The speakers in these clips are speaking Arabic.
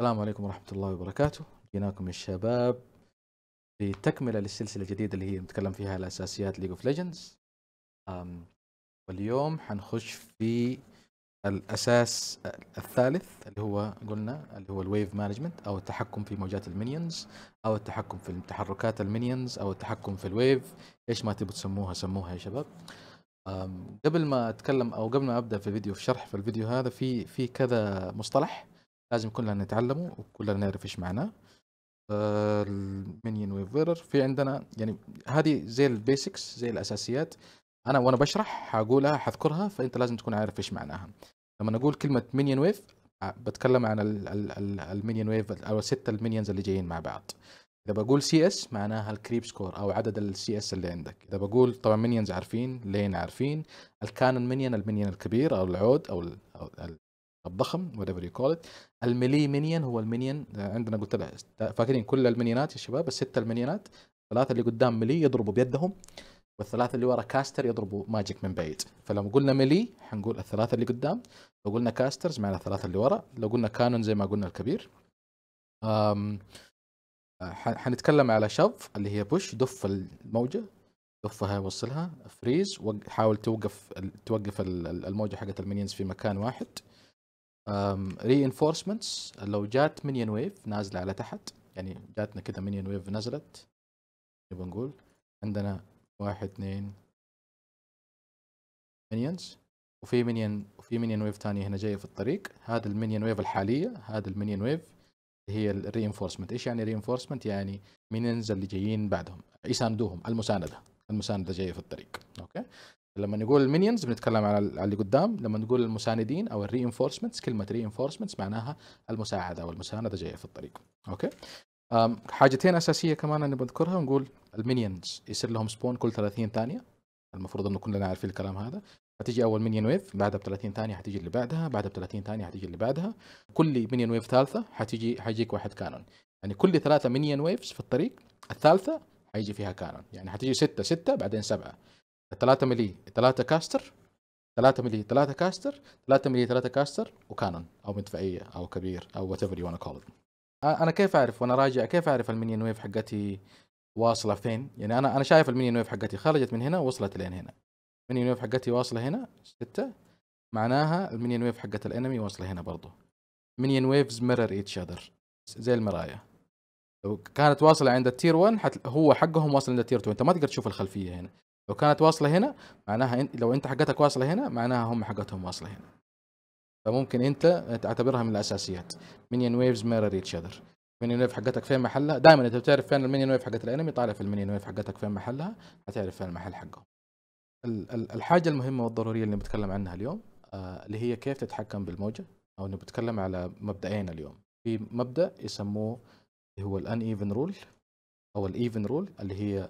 السلام عليكم ورحمة الله وبركاته جيناكم يا شباب تكملة للسلسلة الجديدة اللي هي نتكلم فيها على أساسيات ليج اوف ليجندز واليوم حنخش في الأساس الثالث اللي هو قلنا اللي هو الويف مانجمنت أو التحكم في موجات المينيونز أو التحكم في تحركات المينيونز أو التحكم في الويف إيش ما تبوا تسموها سموها يا شباب قبل ما أتكلم أو قبل ما أبدأ في الفيديو في شرح في الفيديو هذا في في كذا مصطلح لازم كلنا نتعلمه وكلنا نعرف ايش معناه آه، المنيون ويف في عندنا يعني هذه زي البيسكس زي الاساسيات انا وانا بشرح حقولها حذكرها فانت لازم تكون عارف ايش معناها لما اقول كلمه مينيون ويف آه، بتكلم عن المينيون ويف او الستة المينيونز اللي جايين مع بعض اذا بقول سي اس معناها الكريب سكور او عدد السي اس اللي عندك اذا بقول طبعا مينيونز عارفين لين عارفين الكانون مينيون المينيون الكبير او العود او الضخم وات ايفر يو كول ات الملي مينيون هو المينيون آه، عندنا قلت لها آه، فاكرين كل المينيونات يا شباب الستة المينيونات الثلاثة اللي قدام ملي يضربوا بيدهم والثلاثة اللي ورا كاستر يضربوا ماجيك من بعيد فلما قلنا ملي حنقول الثلاثة اللي قدام لو قلنا كاسترز معنا الثلاثة اللي ورا لو قلنا كانون زي ما قلنا الكبير أم آه، حنتكلم على شف اللي هي بوش دف الموجة دفها يوصلها فريز حاول توقف توقف الموجة حقت المينيونز في مكان واحد انفورسمنتس لو جات مينيون ويف نازله على تحت يعني جاتنا كذا مينيون ويف نزلت نبغى نقول عندنا واحد اثنين مينيونز وفي مينيون وفي مينيون ويف ثانيه هنا جايه في الطريق هذا المينيون ويف الحاليه هذا المينيون ويف هي انفورسمنت ايش يعني انفورسمنت يعني منيونز اللي جايين بعدهم يساندوهم المسانده المسانده جايه في الطريق اوكي لما نقول المينيونز بنتكلم على اللي قدام لما نقول المساندين او الري انفورسمنتس كلمه ري انفورسمنتس معناها المساعده والمسانده جايه في الطريق اوكي حاجتين اساسيه كمان انا بذكرها نقول المينيونز يصير لهم سبون كل 30 ثانيه المفروض انه كلنا عارفين الكلام هذا هتيجي اول مينيون ويف بعدها ب 30 ثانيه هتيجي اللي بعدها بعدها ب 30 ثانيه هتيجي اللي بعدها كل مينيون ويف ثالثه هتيجي هيجيك واحد كانون يعني كل ثلاثه مينيون ويفز في الطريق الثالثه هيجي فيها كانون يعني هتيجي 6 6 بعدين 7 3 ملي 3 كاستر 3 ملي 3 كاستر 3 ملي 3 كاستر وكانون او مدفعيه او كبير او وات ايفر يو وانا كول انا كيف اعرف وانا راجع كيف اعرف المينيون ويف حقتي واصله فين يعني انا انا شايف المينيون ويف حقتي خرجت من هنا ووصلت لين هنا المينيون ويف حقتي واصله هنا 6 معناها المينيون ويف حقت الانمي واصله هنا برضه مينيون ويفز ميرور ايتش اذر زي المرايا لو كانت واصله عند التير 1 هو حقهم واصل عند التير 2 انت ما تقدر تشوف الخلفيه هنا لو كانت واصله هنا معناها انت لو انت حقتك واصله هنا معناها هم حقتهم واصله هنا فممكن انت تعتبرها من الاساسيات مينيون ويفز ميرر ايتش اذر المينيون ويف حقتك فين محلها دائما انت بتعرف فين المينيون ويف حقت الانمي طالع في المينيون ويف حقتك فين محلها هتعرف فين المحل حقه الحاجة المهمة والضرورية اللي بتكلم عنها اليوم آه، اللي هي كيف تتحكم بالموجة أو إنه بتكلم على مبدئين اليوم في مبدأ يسموه اللي هو الان ايفن رول أو الايفن رول اللي هي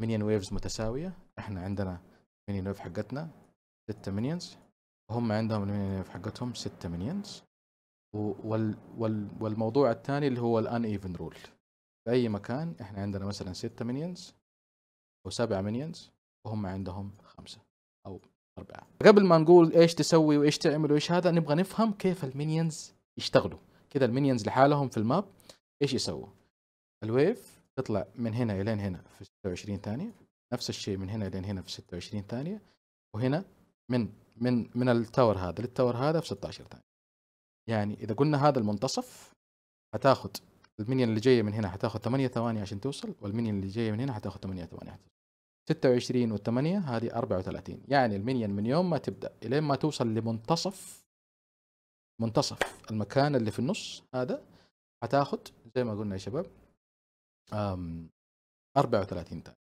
مينيون ويفز متساوية احنا عندنا ميني ويف حقتنا ستة مينيونز وهم عندهم الميني ويف حقتهم ستة مينيونز وال وال والموضوع الثاني اللي هو الان ايفن رول في اي مكان احنا عندنا مثلا ستة مينيونز او سبعة مينيونز وهم عندهم خمسة او اربعة قبل ما نقول ايش تسوي وايش تعمل وايش هذا نبغى نفهم كيف المينيونز يشتغلوا كذا المينيونز لحالهم في الماب ايش يسووا الويف تطلع من هنا الين هنا في 26 ثانيه نفس الشيء من هنا لين هنا في 26 ثانية وهنا من من من التاور هذا للتاور هذا في 16 ثانية يعني إذا قلنا هذا المنتصف هتاخد المنيون اللي جاية من هنا هتاخد 8 ثواني عشان توصل والمنيون اللي جاية من هنا هتاخد 8 ثواني 26 و8 هذه 34 يعني المنيون من يوم ما تبدأ إلين ما توصل لمنتصف منتصف المكان اللي في النص هذا هتاخد زي ما قلنا يا شباب 34 ثانية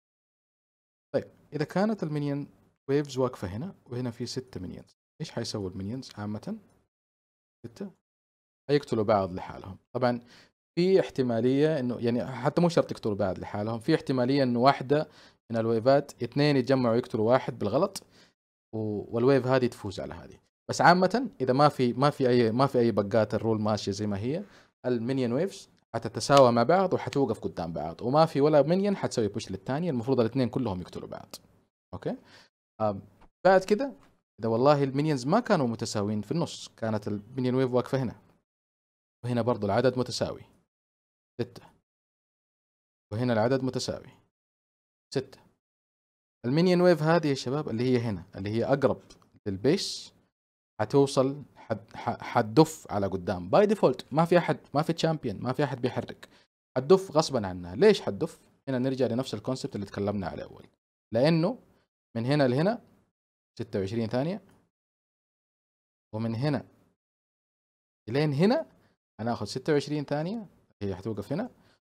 طيب اذا كانت المينيون ويفز واقفه هنا وهنا في ستة مينيونز ايش حيسوي المينيونز عامه ستة هيقتلوا بعض لحالهم طبعا في احتماليه انه يعني حتى مو شرط يقتلوا بعض لحالهم في احتماليه انه واحده من الويفات اثنين يتجمعوا يقتلوا واحد بالغلط والويف هذه تفوز على هذه بس عامه اذا ما في ما في اي ما في اي بقات الرول ماشيه زي ما هي المينيون ويفز حتتساوى مع بعض وحتوقف قدام بعض وما في ولا منين حتسوي بوش للثانية المفروض الاثنين كلهم يقتلوا بعض اوكي بعد كده اذا والله المينيونز ما كانوا متساويين في النص كانت المينيون ويف واقفة هنا وهنا برضو العدد متساوي ستة وهنا العدد متساوي ستة المينيون ويف هذه يا شباب اللي هي هنا اللي هي اقرب للبيس حتوصل حتدف على قدام باي ديفولت ما في احد ما في تشامبيون ما في احد بيحرك حتدف غصبا عنها ليش حتدف هنا نرجع لنفس الكونسبت اللي تكلمنا عليه اول لانه من هنا لهنا 26 ثانيه ومن هنا لين هنا هناخذ 26 ثانيه هي حتوقف هنا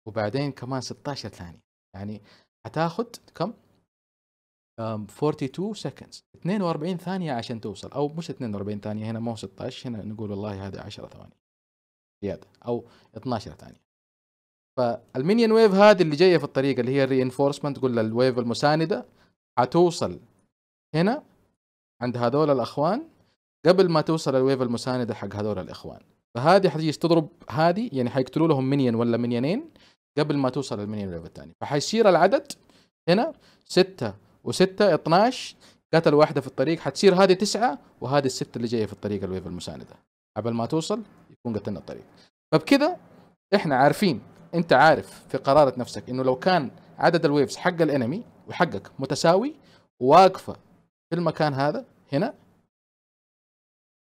وبعدين كمان 16 ثانيه يعني حتاخذ كم 42 سكندز 42 ثانية عشان توصل أو مش 42 ثانية هنا مو 16 هنا نقول والله هذا 10 ثواني زيادة أو 12 ثانية فالمينيون ويف هذه اللي جاية في الطريق اللي هي الرينفورسمنت تقول الويف المساندة حتوصل هنا عند هذول الأخوان قبل ما توصل الويف المساندة حق هذول الإخوان فهذه حتجي تضرب هذه يعني حيقتلوا لهم منيون ولا منيونين قبل ما توصل المينيون ويف الثاني فحيصير العدد هنا 6 وستة 12 قتل واحدة في الطريق حتصير هذه تسعة وهذه الستة اللي جاية في الطريق الويف المساندة قبل ما توصل يكون قتلنا الطريق فبكذا احنا عارفين انت عارف في قرارة نفسك انه لو كان عدد الويفز حق الانمي وحقك متساوي واقفة في المكان هذا هنا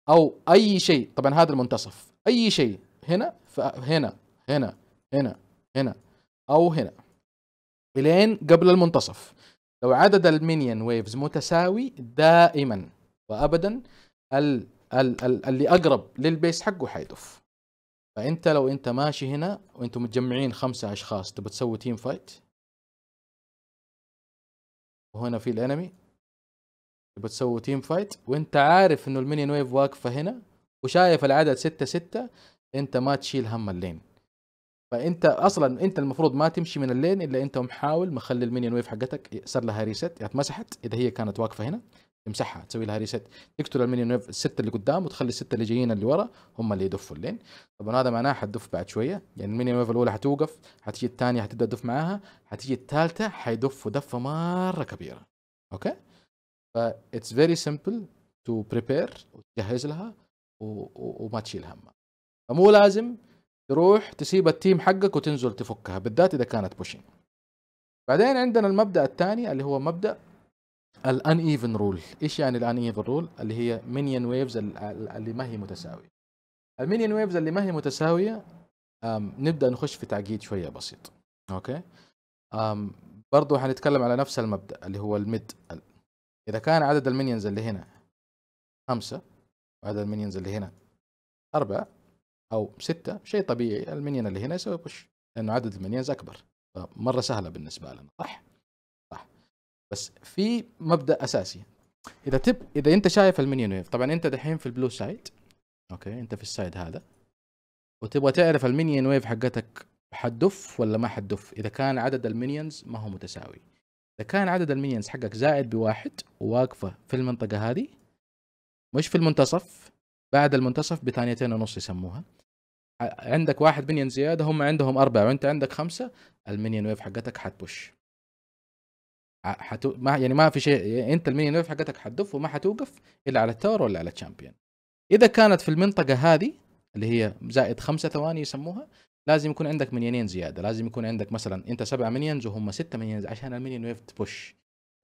او اي شيء طبعا هذا المنتصف اي شيء هنا هنا هنا هنا هنا او هنا الين قبل المنتصف لو عدد المينيون ويفز متساوي دائما وابدا ال ال ال اللي اقرب للبيس حقه حيدف فانت لو انت ماشي هنا وانتم متجمعين خمسه اشخاص تبغى تسوي تيم فايت وهنا في الانمي تبغى تسوي تيم فايت وانت عارف انه المينيون ويف واقفه هنا وشايف العدد ستة ستة انت ما تشيل هم اللين فانت اصلا انت المفروض ما تمشي من اللين الا انت محاول مخلي المينيون ويف حقتك صار لها ريست يعني اتمسحت اذا هي كانت واقفه هنا تمسحها تسوي لها ريست تقتل المينيون ويف السته اللي قدام وتخلي السته اللي جايين اللي ورا هم اللي يدفوا اللين طبعا هذا معناه حتدف بعد شويه يعني المينيون ويف الاولى حتوقف حتيجي الثانيه حتبدا تدف معاها حتيجي الثالثه حيدفوا دفه مره كبيره اوكي ف اتس فيري سمبل تو بريبير وتجهز لها و... و... وما تشيل همها فمو لازم تروح تسيب التيم حقك وتنزل تفكها بالذات اذا كانت بوشينج بعدين عندنا المبدا الثاني اللي هو مبدا الان ايفن رول ايش يعني الان ايفن رول اللي هي مينيون ويفز اللي ما هي متساويه المينيون ويفز اللي ما هي متساويه نبدا نخش في تعقيد شويه بسيط اوكي أم برضو هنتكلم على نفس المبدا اللي هو الميد اذا كان عدد المينيونز اللي هنا خمسة وعدد المينيونز اللي هنا أربعة او سته شيء طبيعي المنيان اللي هنا يسوي بوش لانه عدد المنيونز اكبر فمره سهله بالنسبه لنا صح؟ صح بس في مبدا اساسي اذا تب اذا انت شايف المنيون ويف طبعا انت دحين في البلو سايد اوكي انت في السايد هذا وتبغى تعرف المنيون ويف حقتك حتدف ولا ما حتدف اذا كان عدد المنيونز ما هو متساوي اذا كان عدد المنيونز حقك زائد بواحد وواقفه في المنطقه هذه مش في المنتصف بعد المنتصف بثانيتين ونص يسموها عندك واحد منين زياده هم عندهم اربعه وانت عندك خمسه المنين ويف حقتك حتبش حتو... ما يعني ما في شيء انت المنين ويف حقتك حتدف وما حتوقف الا على التاور ولا على الشامبيون اذا كانت في المنطقه هذه اللي هي زائد خمسة ثواني يسموها لازم يكون عندك منينين زياده لازم يكون عندك مثلا انت سبعة منينز وهم ستة منينز عشان المنين ويف تبوش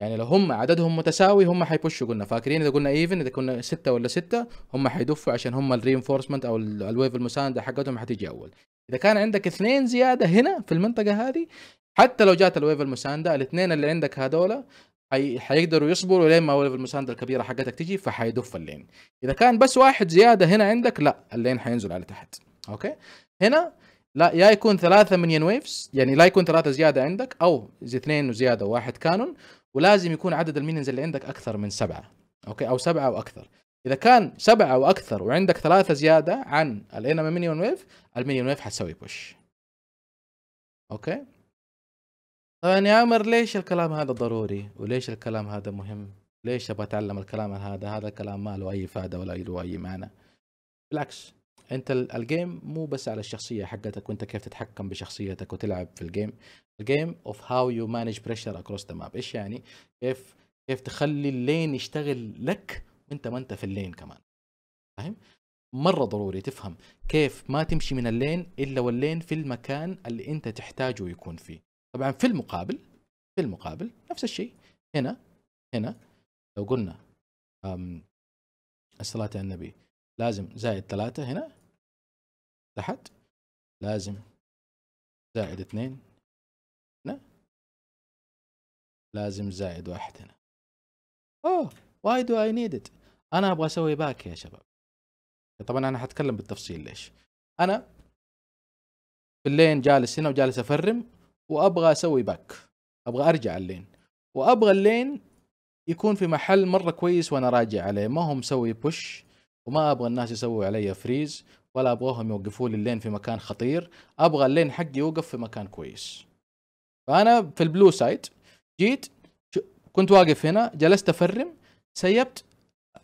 يعني لو هم عددهم متساوي هم حيبشوا قلنا فاكرين اذا قلنا ايفن اذا كنا ستة ولا ستة هم حيدفوا عشان هم الريينفورسمنت او الويف المساندة حقتهم حتيجي اول اذا كان عندك اثنين زيادة هنا في المنطقة هذه حتى لو جات الويف المساندة الاثنين اللي عندك هذولا حيقدروا يصبروا لين ما الويف المساندة الكبيرة حقتك تجي فحيدف اللين اذا كان بس واحد زيادة هنا عندك لا اللين حينزل على تحت اوكي هنا لا يا يكون ثلاثة مليون ويفز يعني لا يكون ثلاثة زيادة عندك أو اثنين زيادة وواحد كانون ولازم يكون عدد المينيونز اللي عندك اكثر من سبعه اوكي او سبعه واكثر اذا كان سبعه واكثر وعندك ثلاثه زياده عن الانما مينيون ويف المينيون ويف حتسوي بوش اوكي طبعا يا عمر ليش الكلام هذا ضروري وليش الكلام هذا مهم ليش ابغى اتعلم الكلام هذا هذا الكلام ما له اي فائده ولا له اي معنى بالعكس انت الجيم مو بس على الشخصيه حقتك وانت كيف تتحكم بشخصيتك وتلعب في الجيم الجيم اوف هاو يو مانج بريشر اكروس ذا ماب ايش يعني كيف كيف تخلي اللين يشتغل لك وانت ما انت في اللين كمان فاهم مره ضروري تفهم كيف ما تمشي من اللين الا واللين في المكان اللي انت تحتاجه يكون فيه طبعا في المقابل في المقابل نفس الشيء هنا هنا لو قلنا الصلاة على النبي لازم زائد ثلاثة هنا تحت لازم زائد اثنين هنا لازم زائد واحد هنا اوه واي دو اي نيد ات انا ابغى اسوي باك يا شباب طبعا انا حتكلم بالتفصيل ليش انا في اللين جالس هنا وجالس افرم وابغى اسوي باك ابغى ارجع اللين وابغى اللين يكون في محل مره كويس وانا راجع عليه ما هو مسوي بوش وما ابغى الناس يسووا علي فريز ولا ابغاهم يوقفوا لي اللين في مكان خطير ابغى اللين حقي يوقف في مكان كويس فانا في البلو سايد جيت كنت واقف هنا جلست افرم سيبت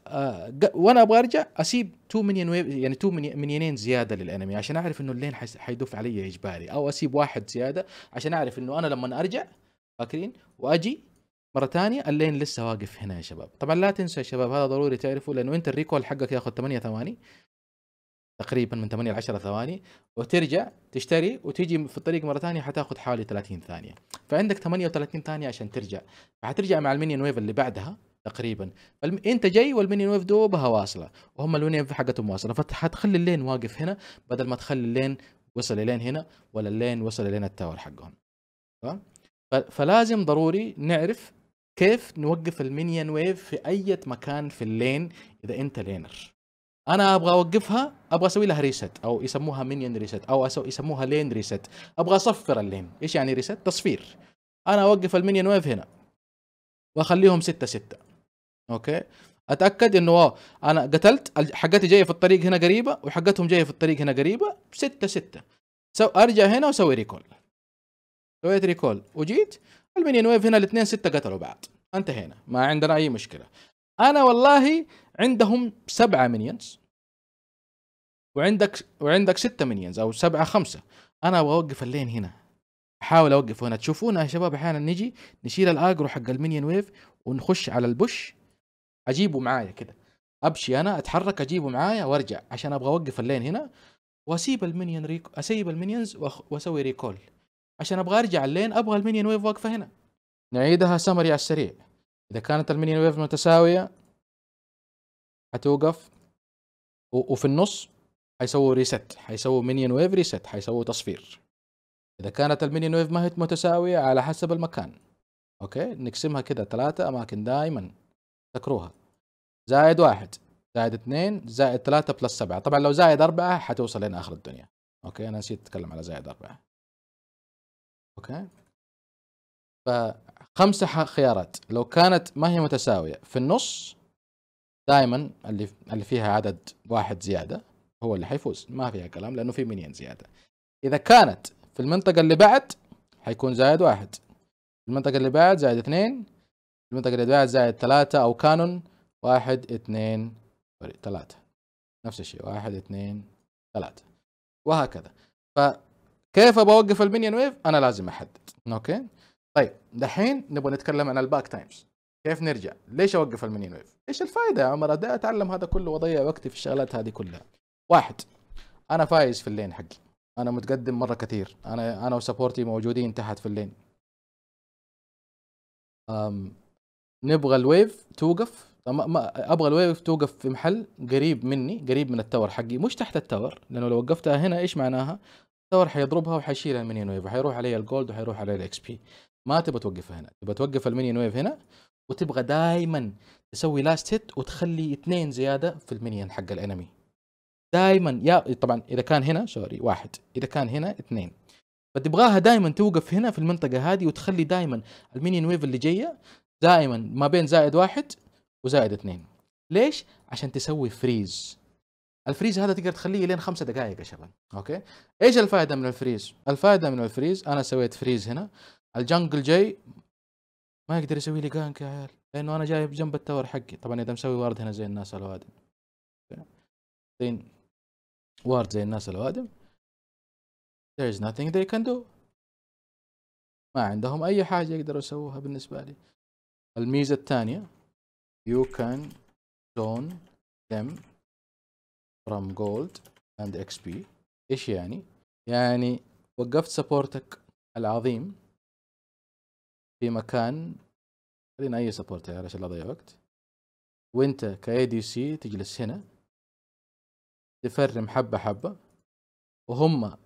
آه وانا ابغى ارجع اسيب تو منين ويب يعني تو مليونين زياده للانمي عشان اعرف انه اللين حيدف علي اجباري او اسيب واحد زياده عشان اعرف انه انا لما ارجع فاكرين واجي مره ثانيه اللين لسه واقف هنا يا شباب طبعا لا تنسوا يا شباب هذا ضروري تعرفوا لانه انت الريكول حقك ياخذ 8 ثواني تقريبا من 8 ل 10 ثواني وترجع تشتري وتيجي في الطريق مره ثانيه حتاخذ حوالي 30 ثانيه فعندك 38 ثانيه عشان ترجع فحترجع مع المينيون ويف اللي بعدها تقريبا انت جاي والمينيون ويف دوبها واصله وهم المينيون ويف حقتهم واصله فحتخلي اللين واقف هنا بدل ما تخلي اللين وصل لين هنا ولا اللين وصل لين التاور حقهم تمام فلازم ضروري نعرف كيف نوقف المينيون ويف في اي مكان في اللين اذا انت لينر انا ابغى اوقفها ابغى اسوي لها ريست او يسموها مينيون ريست او يسموها لين ريست ابغى اصفر اللين ايش يعني ريست تصفير انا اوقف المينيون ويف هنا واخليهم 6 6 اوكي اتاكد انه انا قتلت حقتي جايه في الطريق هنا قريبه وحقتهم جايه في الطريق هنا قريبه 6 6 سو ارجع هنا واسوي ريكول سويت ريكول وجيت المنيون ويف هنا الاثنين ستة قتلوا بعض انتهينا ما عندنا اي مشكله انا والله عندهم سبعة مينيونز وعندك وعندك ستة مينيونز او سبعة خمسة انا اوقف اللين هنا احاول اوقف هنا تشوفونا يا شباب احيانا نجي نشيل الاجرو حق المينيون ويف ونخش على البوش اجيبه معايا كده ابشي انا اتحرك اجيبه معايا وارجع عشان ابغى اوقف اللين هنا واسيب المينيون ريك اسيب المينيونز واسوي ريكول عشان ابغى ارجع لين ابغى المينيون ويف واقفه هنا نعيدها سمري على السريع اذا كانت المينيون ويف متساويه حتوقف وفي النص حيسووا ريست حيسووا مينيون ويف ريست حيسووا تصفير اذا كانت المينيون ويف ما هي متساويه على حسب المكان اوكي نقسمها كده ثلاثه اماكن دائما تكروها زائد واحد زائد اثنين زائد ثلاثة بلس سبعة طبعا لو زائد أربعة حتوصل لين آخر الدنيا أوكي أنا نسيت أتكلم على زائد أربعة اوكي فخمسة خيارات لو كانت ما هي متساوية في النص دائما اللي اللي فيها عدد واحد زيادة هو اللي حيفوز ما فيها كلام لأنه في منين زيادة إذا كانت في المنطقة اللي بعد حيكون زائد واحد المنطقة اللي بعد زائد اثنين المنطقة اللي بعد زائد ثلاثة أو كانون واحد اثنين ثلاثة نفس الشيء واحد اثنين ثلاثة وهكذا ف كيف بوقف المينيون ويف انا لازم احدد اوكي طيب دحين نبغى نتكلم عن الباك تايمز كيف نرجع ليش اوقف المينيون ويف ايش الفائده يا عمر اتعلم هذا كله واضيع وقتي في الشغلات هذه كلها واحد انا فايز في اللين حقي انا متقدم مره كثير انا انا وسبورتي موجودين تحت في اللين أم نبغى الويف توقف ما ابغى الويف توقف في محل قريب مني قريب من التور حقي مش تحت التور لانه لو وقفتها هنا ايش معناها التاور حيضربها وحيشيلها المنيون ويف وحيروح عليها الجولد وحيروح عليها الاكس بي ما تبغى توقفها هنا تبغى توقف المنيون ويف هنا وتبغى دائما تسوي لاست هيت وتخلي اثنين زياده في المنيون حق الانمي دائما يا طبعا اذا كان هنا سوري واحد اذا كان هنا اثنين فتبغاها دائما توقف هنا في المنطقه هذه وتخلي دائما المنيون ويف اللي جايه دائما ما بين زائد واحد وزائد اثنين ليش؟ عشان تسوي فريز الفريز هذا تقدر تخليه لين خمسة دقائق يا شباب اوكي ايش الفائده من الفريز الفائده من الفريز انا سويت فريز هنا الجنجل جاي ما يقدر يسوي لي جانك يا عيال لانه انا جايب جنب التور حقي طبعا اذا مسوي وارد هنا زي الناس الوادم زين وارد زي الناس الوادم there is nothing they can do ما عندهم اي حاجه يقدروا يسووها بالنسبه لي الميزه الثانيه you can zone them from gold and XP ايش يعني؟ يعني وقفت سبورتك العظيم في مكان خلينا اي سبورت يعني عشان لا اضيع وقت وانت كاي دي سي تجلس هنا تفرم حبه حبه وهم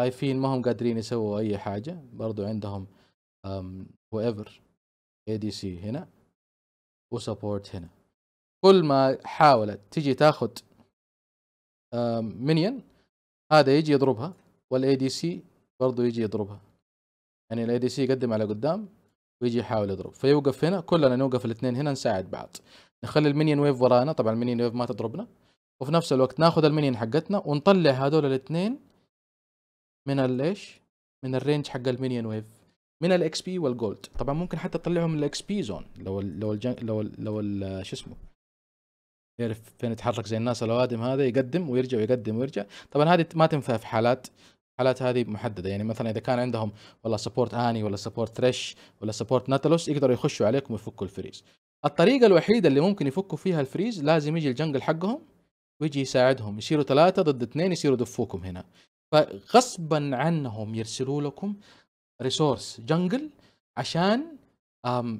خايفين ما هم قادرين يسووا اي حاجه برضو عندهم ايفر اي دي سي هنا وسبورت هنا كل ما حاولت تجي تاخذ منين هذا يجي يضربها والاي دي سي برضه يجي يضربها يعني الاي دي سي يقدم على قدام ويجي يحاول يضرب فيوقف هنا كلنا نوقف الاثنين هنا نساعد بعض نخلي المينيون ويف ورانا طبعا المينيون ويف ما تضربنا وفي نفس الوقت ناخذ المينيون حقتنا ونطلع هذول الاثنين من الايش من الرينج حق المينيون ويف من الاكس بي والجولد طبعا ممكن حتى تطلعهم من الاكس بي زون لو لو ال لو لو شو اسمه يعرف فين يتحرك زي الناس الاوادم هذا يقدم ويرجع ويقدم ويرجع طبعا هذه ما تنفع في حالات حالات هذه محدده يعني مثلا اذا كان عندهم والله سبورت اني ولا سبورت ثريش ولا سبورت ناتلوس يقدروا يخشوا عليكم ويفكوا الفريز الطريقه الوحيده اللي ممكن يفكوا فيها الفريز لازم يجي الجنجل حقهم ويجي يساعدهم يصيروا ثلاثه ضد اثنين يصيروا دفوكم هنا فغصبا عنهم يرسلوا لكم ريسورس جنجل عشان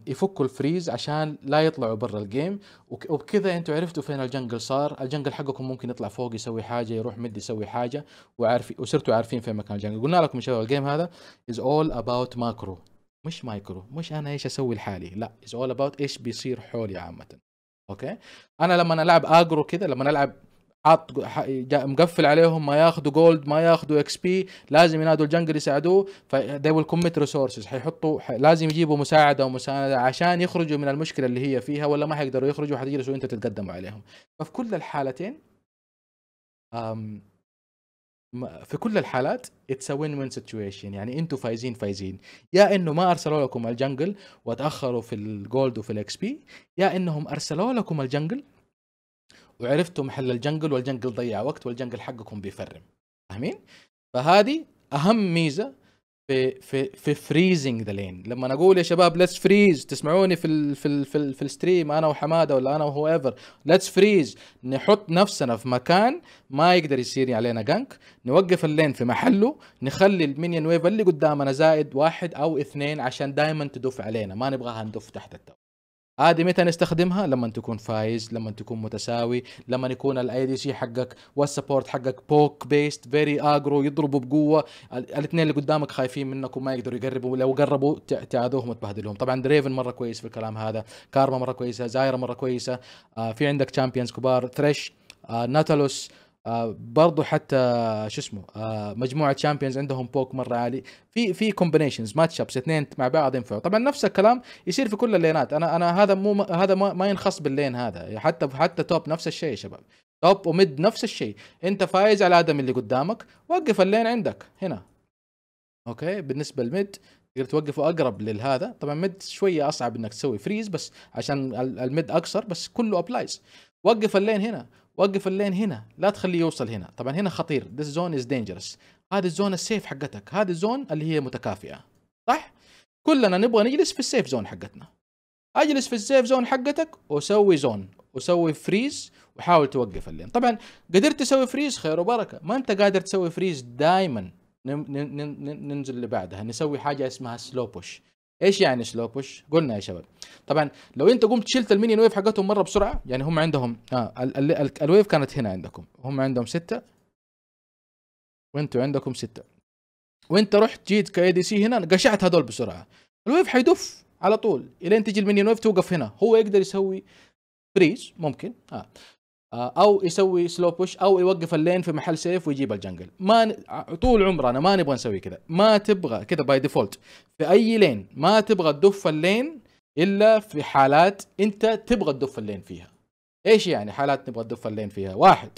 يفكوا الفريز عشان لا يطلعوا برا الجيم وبكذا انتوا عرفتوا فين الجنجل صار الجنجل حقكم ممكن يطلع فوق يسوي حاجه يروح مد يسوي حاجه وعارف وصرتوا عارفين فين مكان الجنجل قلنا لكم يا شباب الجيم هذا از اول اباوت ماكرو مش مايكرو مش انا ايش اسوي لحالي لا از اول اباوت ايش بيصير حولي عامه اوكي انا لما العب اجرو كذا لما العب حاط مقفل عليهم ما ياخذوا جولد ما ياخذوا اكس بي لازم ينادوا الجنجل يساعدوه فدي ويل كوميت ريسورسز حيحطوا لازم يجيبوا مساعده ومسانده عشان يخرجوا من المشكله اللي هي فيها ولا ما حيقدروا يخرجوا حتجلسوا انت تتقدموا عليهم ففي كل الحالتين أم في كل الحالات اتس وين وين سيتويشن يعني انتم فايزين فايزين يا انه ما ارسلوا لكم الجنجل وتاخروا في الجولد وفي الاكس بي يا انهم ارسلوا لكم الجنجل وعرفتوا محل الجنجل والجنجل ضيع وقت والجنجل حقكم بيفرم فاهمين؟ فهذه اهم ميزه في في في فريزنج ذا لين لما اقول يا شباب ليتس فريز تسمعوني في الـ في الـ في, الـ في الستريم انا وحماده ولا انا وهو ايفر ليتس فريز نحط نفسنا في مكان ما يقدر يصير علينا جنك نوقف اللين في محله نخلي المينيون ويف اللي قدامنا زائد واحد او اثنين عشان دائما تدف علينا ما نبغاها ندف تحت التو عادي متى نستخدمها لما تكون فايز لما تكون متساوي لما يكون الاي دي سي حقك والسبورت حقك بوك بيست فيري اجرو يضربوا بقوه الاثنين اللي قدامك خايفين منك وما يقدروا يقربوا لو قربوا تعادوهم وتبهدلهم طبعا دريفن مره كويس في الكلام هذا كارما مره كويسه زايره مره كويسه آه في عندك تشامبيونز كبار ثريش آه ناتالوس آه برضو حتى شو اسمه آه مجموعه شامبيونز عندهم بوك مره عالي في في كومبينيشنز ماتش ابس اثنين مع بعض ينفعوا طبعا نفس الكلام يصير في كل اللينات انا انا هذا مو هذا ما, ما ينخص باللين هذا حتى حتى توب نفس الشيء يا شباب توب وميد نفس الشيء انت فايز على ادم اللي قدامك وقف اللين عندك هنا اوكي بالنسبه للميد تقدر توقفه اقرب للهذا طبعا ميد شويه اصعب انك تسوي فريز بس عشان الميد اقصر بس كله ابلايز وقف اللين هنا وقف اللين هنا لا تخليه يوصل هنا طبعا هنا خطير this zone is dangerous هذه الزون السيف حقتك هذه الزون اللي هي متكافئه صح كلنا نبغى نجلس في السيف زون حقتنا اجلس في السيف زون حقتك وسوي زون وسوي فريز وحاول توقف اللين طبعا قدرت تسوي فريز خير وبركه ما انت قادر تسوي فريز دائما ننزل اللي بعدها نسوي حاجه اسمها سلو بوش ايش يعني سلو بوش قلنا يا شباب طبعا لو انت قمت شلت المينيون ويف حقتهم مره بسرعه يعني هم عندهم اه ال ال ال الويف كانت هنا عندكم هم عندهم ستة وانتوا عندكم ستة وانت رحت جيت كاي دي سي هنا قشعت هذول بسرعه الويف حيدف على طول الين تجي المينيون ويف توقف هنا هو يقدر يسوي فريز ممكن اه آه، او يسوي سلو بوش او يوقف اللين في محل سيف ويجيب الجنجل ما ن... آه، طول عمرنا ما نبغى نسوي كذا ما تبغى كذا باي ديفولت في اي لين ما تبغى تدف اللين الا في حالات انت تبغى تدف اللين فيها ايش يعني حالات نبغى تدف اللين فيها واحد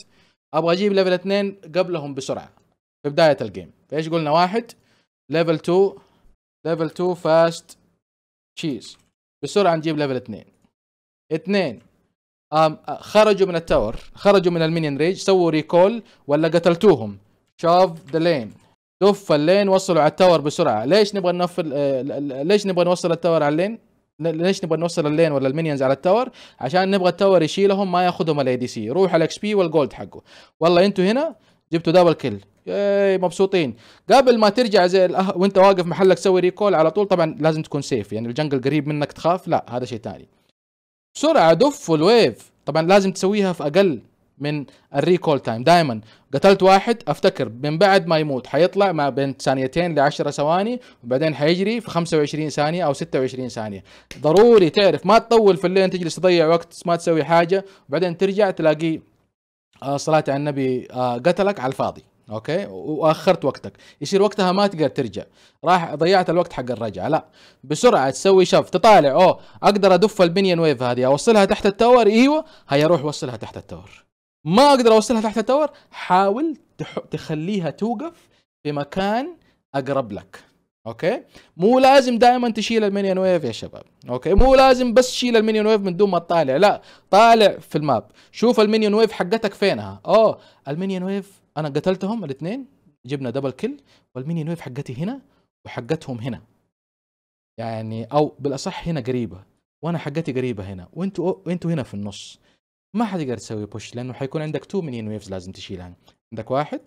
ابغى اجيب ليفل اثنين قبلهم بسرعه في بدايه الجيم فايش قلنا واحد ليفل 2 ليفل 2 فاست تشيز بسرعه نجيب ليفل اثنين اثنين آه، خرجوا من التاور خرجوا من المينيون ريج سووا ريكول ولا قتلتوهم شوف ذا لين دف اللين وصلوا على التاور بسرعه ليش نبغى نوفر آه، ليش نبغى نوصل التاور على اللين ليش نبغى نوصل اللين ولا المينيونز على التاور عشان نبغى التاور يشيلهم ما ياخذهم الاي دي سي روح على الاكس بي والجولد حقه والله انتوا هنا جبتوا دبل كل ياي مبسوطين قبل ما ترجع زي الأه... وانت واقف محلك سوي ريكول على طول طبعا لازم تكون سيف يعني الجنجل قريب منك تخاف لا هذا شيء ثاني سرعه دف الويف طبعا لازم تسويها في اقل من الريكول تايم دائما قتلت واحد افتكر من بعد ما يموت حيطلع ما بين ثانيتين ل 10 ثواني وبعدين حيجري في 25 ثانيه او 26 ثانيه ضروري تعرف ما تطول في الليل تجلس تضيع وقت ما تسوي حاجه وبعدين ترجع تلاقي آه، صلاه على النبي آه، قتلك على الفاضي اوكي واخرت وقتك يصير وقتها ما تقدر ترجع راح ضيعت الوقت حق الرجعه لا بسرعه تسوي شف تطالع اوه اقدر ادف البنيان ويف هذه اوصلها تحت التاور ايوه هيا روح وصلها تحت التاور ما اقدر اوصلها تحت التاور حاول تخليها توقف في مكان اقرب لك اوكي مو لازم دائما تشيل المينيون ويف يا شباب اوكي مو لازم بس تشيل المينيون ويف من دون ما تطالع لا طالع في الماب شوف المينيون ويف حقتك فينها اوه المينيون ويف انا قتلتهم الاثنين جبنا دبل كل والمينيون ويف حقتي هنا وحقتهم هنا يعني او بالاصح هنا قريبه وانا حقتي قريبه هنا وانتوا وانتوا هنا في النص ما حتقدر تسوي بوش لانه حيكون عندك تو مينيون ويفز لازم تشيلها عندك واحد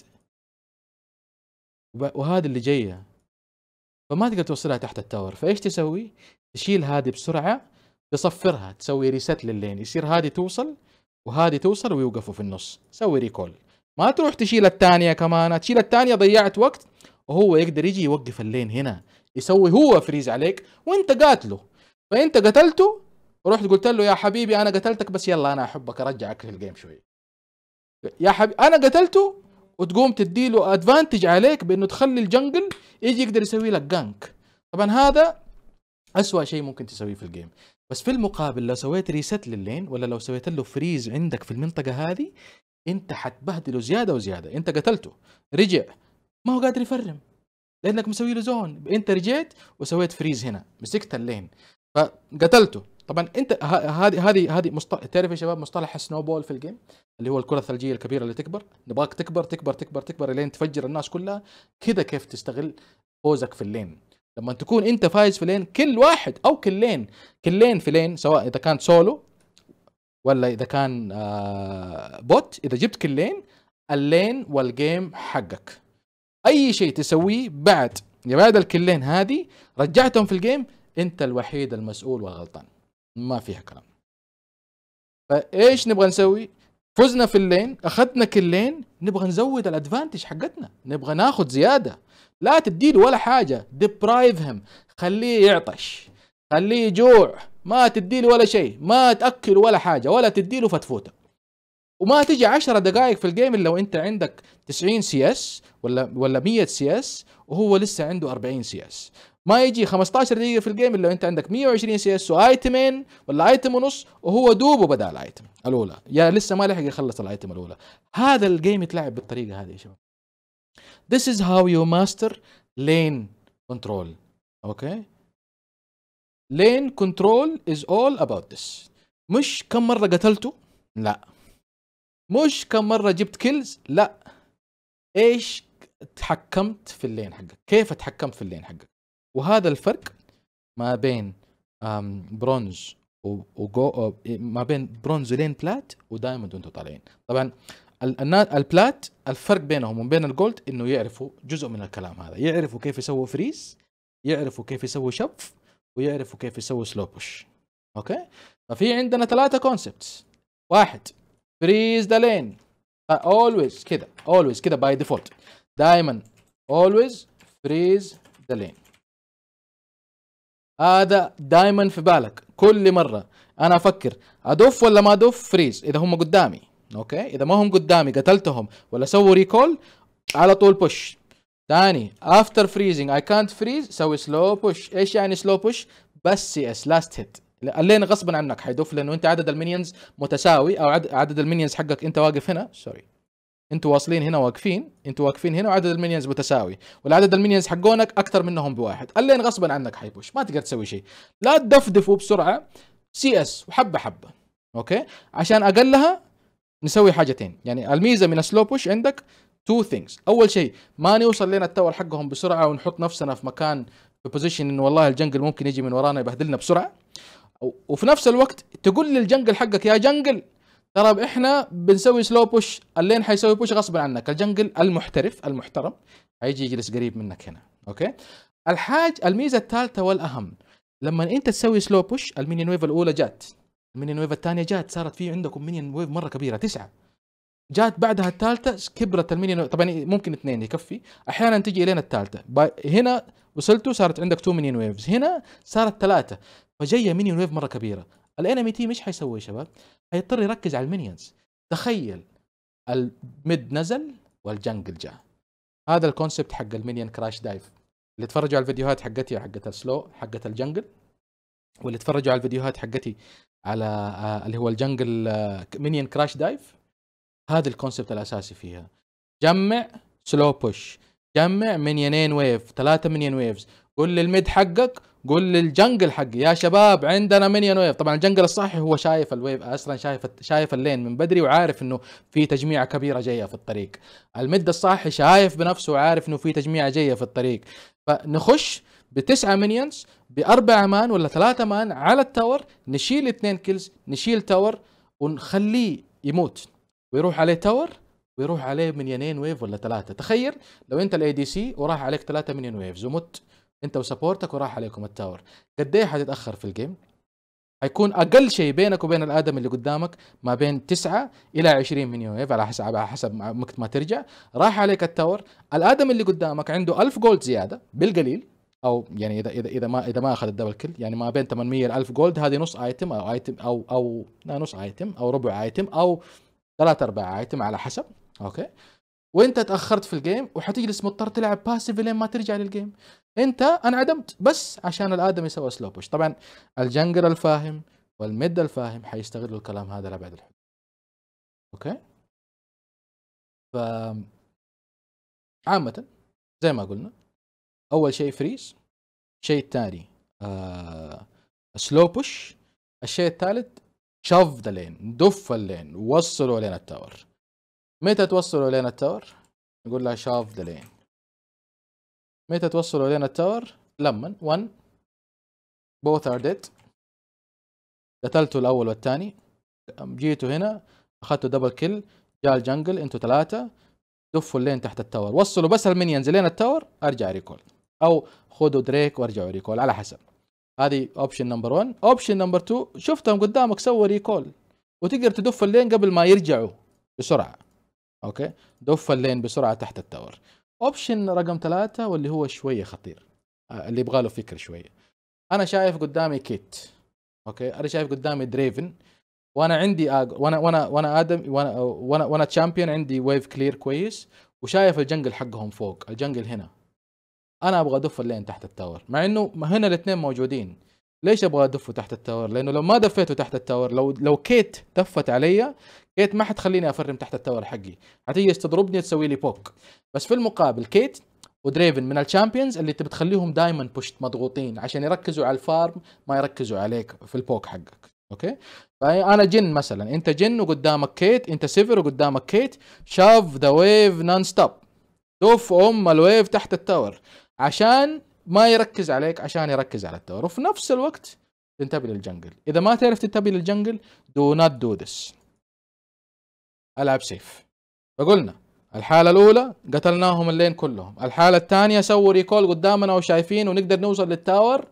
وهذا اللي جايه فما تقدر توصلها تحت التاور فايش تسوي؟ تشيل هذه بسرعه تصفرها تسوي ريست لللين يصير هذه توصل وهذه توصل ويوقفوا في النص سوي ريكول ما تروح تشيل الثانيه كمان تشيل الثانيه ضيعت وقت وهو يقدر يجي يوقف اللين هنا يسوي هو فريز عليك وانت قاتله فانت قتلته رحت قلت له يا حبيبي انا قتلتك بس يلا انا احبك ارجعك للجيم شوي يا حبيبي انا قتلته وتقوم تديله ادفانتج عليك بانه تخلي الجنجل يجي يقدر يسوي لك جانك طبعا هذا اسوأ شيء ممكن تسويه في الجيم بس في المقابل لو سويت ريست للين ولا لو سويت له فريز عندك في المنطقه هذه انت حتبهدله زياده وزياده انت قتلته رجع ما هو قادر يفرم لانك مسوي له زون انت رجعت وسويت فريز هنا مسكت اللين فقتلته طبعا انت هذه هذه هذه مصطلح تعرف يا شباب مصطلح السنو بول في الجيم اللي هو الكره الثلجيه الكبيره اللي تكبر نبغاك تكبر تكبر تكبر تكبر لين تفجر الناس كلها كذا كيف تستغل فوزك في اللين لما تكون انت فايز في لين كل واحد او كلين كلين في لين سواء اذا كان سولو ولا اذا كان آه بوت اذا جبت كلين اللين والجيم حقك اي شيء تسويه بعد بعد الكلين هذه رجعتهم في الجيم انت الوحيد المسؤول والغلطان ما فيها كلام فايش نبغى نسوي؟ فزنا في اللين اخذنا كلين نبغى نزود الادفانتج حقتنا نبغى ناخذ زياده لا تديله ولا حاجه ديبرايفهم خليه يعطش خليه يجوع ما تديله ولا شيء ما تاكل ولا حاجه ولا تديله فتفوته وما تجي 10 دقائق في الجيم الا وانت عندك 90 سي اس ولا ولا 100 سي اس وهو لسه عنده 40 سي اس ما يجي 15 دقيقه في الجيم الا انت عندك 120 سي اس وايتمين ولا ايتم ونص وهو دوبه بدا الايتم الاولى يا لسه ما لحق يخلص الايتم الاولى هذا الجيم يتلعب بالطريقه هذه يا شباب This is how you master lane control اوكي okay? lane control is all about this مش كم مره قتلته لا مش كم مره جبت كيلز لا ايش تحكمت في اللين حقك كيف تحكمت في اللين حقك وهذا الفرق ما بين برونز وجو آه، ما بين برونز لين بلات ودايموند وانتم طالعين طبعا البلات الفرق بينهم وبين الجولد انه يعرفوا جزء من الكلام هذا يعرفوا كيف يسووا فريز يعرفوا كيف يسووا شبف ويعرفوا كيف يسووا سلو بوش اوكي ففي عندنا ثلاثه كونسبتس واحد فريز ذا لين اولويز كذا اولويز كذا باي ديفولت دائما اولويز فريز ذا لين هذا دائما في بالك كل مره انا افكر ادف ولا ما ادف فريز اذا هم قدامي اوكي اذا ما هم قدامي قتلتهم ولا سووا ريكول على طول بوش ثاني افتر فريزنج اي كانت فريز سوي سلو بوش ايش يعني سلو بوش بس سي اس لاست هيت اللين غصبا عنك حيدف لانه انت عدد المينيونز متساوي او عدد المينيونز حقك انت واقف هنا سوري انتوا واصلين هنا واقفين انتوا واقفين هنا وعدد المينيونز متساوي والعدد المينيونز حقونك اكثر منهم بواحد الين غصبا عنك حيبوش ما تقدر تسوي شيء لا تدفدفوا بسرعه سي اس وحبه حبه اوكي عشان اقلها نسوي حاجتين يعني الميزه من السلو بوش عندك تو ثينجز اول شيء ما نوصل لنا التاور حقهم بسرعه ونحط نفسنا في مكان في بوزيشن انه والله الجنجل ممكن يجي من ورانا يبهدلنا بسرعه وفي نفس الوقت تقول للجنجل حقك يا جنجل ترى احنا بنسوي سلو بوش اللين حيسوي بوش غصب عنك الجنجل المحترف المحترم حيجي يجلس قريب منك هنا اوكي الحاج الميزه الثالثه والاهم لما انت تسوي سلو بوش المينيون ويف الاولى جات المينيون ويف الثانيه جات صارت في عندكم مينيون ويف مره كبيره تسعه جات بعدها الثالثه كبرت المينيون طبعا ممكن اثنين يكفي احيانا تجي الين الثالثه هنا وصلتوا صارت عندك تو مينيون ويفز هنا صارت ثلاثه فجايه مينيون ويف مره كبيره الانمي تي e مش حيسوي شباب؟ حيضطر يركز على المينيونز تخيل الميد نزل والجنجل جاء هذا الكونسبت حق المينيون كراش دايف اللي تفرجوا على الفيديوهات حقتي حقت السلو حقت الجنجل واللي تفرجوا على الفيديوهات حقتي على آه، اللي هو الجنجل آه، مينيون كراش دايف هذا الكونسبت الاساسي فيها جمع سلو بوش جمع منيونين ويف ثلاثة منيون ويفز قول للميد حقك قول للجنجل حقي يا شباب عندنا مينيون ويف طبعا الجنجل الصحي هو شايف الويف اصلا شايف شايف اللين من بدري وعارف انه في تجميعه كبيره جايه في الطريق الميد الصحي شايف بنفسه وعارف انه في تجميعه جايه في الطريق فنخش بتسعة مينيونز بأربعة مان ولا ثلاثة مان على التاور نشيل اثنين كيلز نشيل تاور ونخليه يموت ويروح عليه تاور ويروح عليه منيونين ويف ولا ثلاثة تخيل لو انت الاي دي سي وراح عليك ثلاثة منيون ويفز ومت انت وسبورتك وراح عليكم التاور قد ايه حتتاخر في الجيم حيكون اقل شيء بينك وبين الادم اللي قدامك ما بين 9 الى 20 من يويف على حسب على حسب وقت ما ترجع راح عليك التاور الادم اللي قدامك عنده 1000 جولد زياده بالقليل او يعني اذا اذا اذا ما اذا ما اخذ الدبل كل يعني ما بين 800 ل 1000 جولد هذه نص ايتم او ايتم او او لا نص ايتم او ربع ايتم او ثلاث ارباع ايتم على حسب اوكي وانت تاخرت في الجيم وحتجلس مضطر تلعب باسيف لين ما ترجع للجيم انت انعدمت بس عشان الادمي سوى سلو بوش طبعا الجنجر الفاهم والميد الفاهم حيستغلوا الكلام هذا لابعد الحدود اوكي ف عامة زي ما قلنا اول شيء فريز الشيء الثاني آه سلو بوش الشيء الثالث شف ذا لين دف اللين وصلوا لين التاور متى توصلوا لين التاور نقول لها شاف ذا لين متى توصلوا لين التاور لما 1 both are dead قتلتوا الاول والثاني جيتوا هنا اخذتوا دبل كيل جاء الجنجل انتوا ثلاثه دفوا اللين تحت التاور وصلوا بس المينيونز لين التاور ارجع ريكول او خذوا دريك وارجعوا ريكول على حسب هذه اوبشن نمبر 1 اوبشن نمبر 2 شفتهم قدامك سووا ريكول وتقدر تدف اللين قبل ما يرجعوا بسرعه اوكي دف اللين بسرعه تحت التاور اوبشن رقم ثلاثة واللي هو شويه خطير آه، اللي يبغى له فكر شويه انا شايف قدامي كيت اوكي انا شايف قدامي دريفن وانا عندي أج... وانا وانا وانا ادم وانا وانا وانا تشامبيون عندي ويف كلير كويس وشايف الجنجل حقهم فوق الجنجل هنا انا ابغى ادف اللين تحت التاور مع انه هنا الاثنين موجودين ليش ابغى ادفه تحت التاور لانه لو ما دفيته تحت التاور لو لو كيت دفت علي كيت ما حتخليني افرم تحت التاور حقي حتيجي تضربني تسوي لي بوك بس في المقابل كيت ودريفن من الشامبيونز اللي انت بتخليهم دائما بوشت مضغوطين عشان يركزوا على الفارم ما يركزوا عليك في البوك حقك اوكي فانا جن مثلا انت جن وقدامك كيت انت سيفر وقدامك كيت شاف ذا ويف نون ستوب دوف ام الويف تحت التاور عشان ما يركز عليك عشان يركز على التور وفي نفس الوقت تنتبه للجنجل اذا ما تعرف تنتبه للجنجل دو نوت دو ذس العب سيف فقلنا الحالة الأولى قتلناهم اللين كلهم الحالة الثانية سووا ريكول قدامنا وشايفين ونقدر نوصل للتاور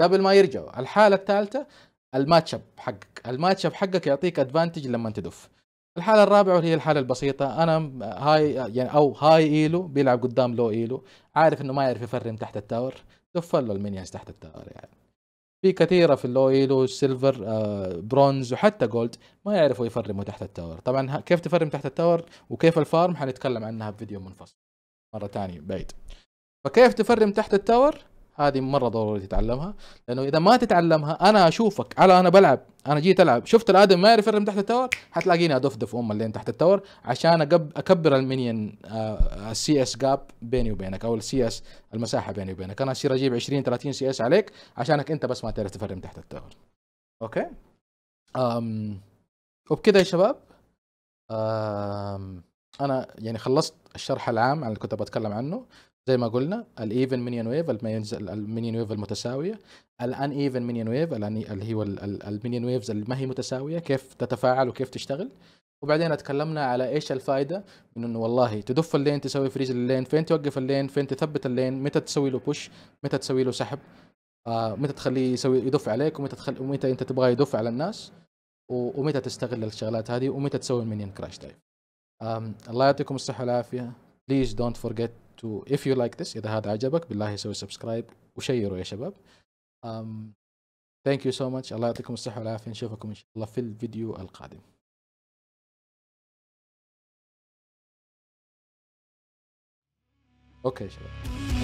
قبل ما يرجعوا الحالة الثالثة الماتش اب حقك الماتش اب حقك يعطيك ادفانتج لما تدف الحاله الرابعه واللي هي الحاله البسيطه انا هاي يعني او هاي ايلو بيلعب قدام لو ايلو عارف انه ما يعرف يفرم تحت التاور تفل له المينيونز تحت التاور يعني في كثيره في اللو ايلو سيلفر آه، برونز وحتى جولد ما يعرفوا يفرموا تحت التاور طبعا كيف تفرم تحت التاور وكيف الفارم حنتكلم عنها في فيديو منفصل مره ثانيه بعيد فكيف تفرم تحت التاور هذه مره ضروري تتعلمها لانه اذا ما تتعلمها انا اشوفك على انا بلعب انا جيت العب شفت الادم ما يعرف يرم تحت التور حتلاقيني ادفدف ام اللي تحت التور عشان اكبر المينيون السي اس جاب بيني وبينك او السي اس المساحه بيني وبينك انا اصير اجيب 20 30 سي اس عليك عشانك انت بس ما تعرف تفرم تحت التور اوكي أم وبكذا يا شباب أم انا يعني خلصت الشرح العام عن اللي كنت بتكلم عنه زي ما قلنا الايفن مينيون ويف المينيون ويف المتساويه الان ايفن مينيون ويف اللي هو المينيون ويفز اللي ما هي متساويه كيف تتفاعل وكيف تشتغل وبعدين اتكلمنا على ايش الفائده من انه والله تدف اللين تسوي فريز اللين فين توقف اللين فين تثبت اللين متى تسوي له بوش متى تسوي له سحب آه متى تخليه يسوي يدف عليك ومتى تخل... ومتى انت تبغاه يدف على الناس ومتى تستغل الشغلات هذه ومتى تسوي المينيون كراش دايف الله يعطيكم الصحه والعافيه بليز دونت فورجيت تو if you like this اذا هذا عجبك بالله سوي سبسكرايب وشيروا يا شباب um, thank you so much الله يعطيكم الصحه والعافيه نشوفكم ان شاء الله في الفيديو القادم اوكي شباب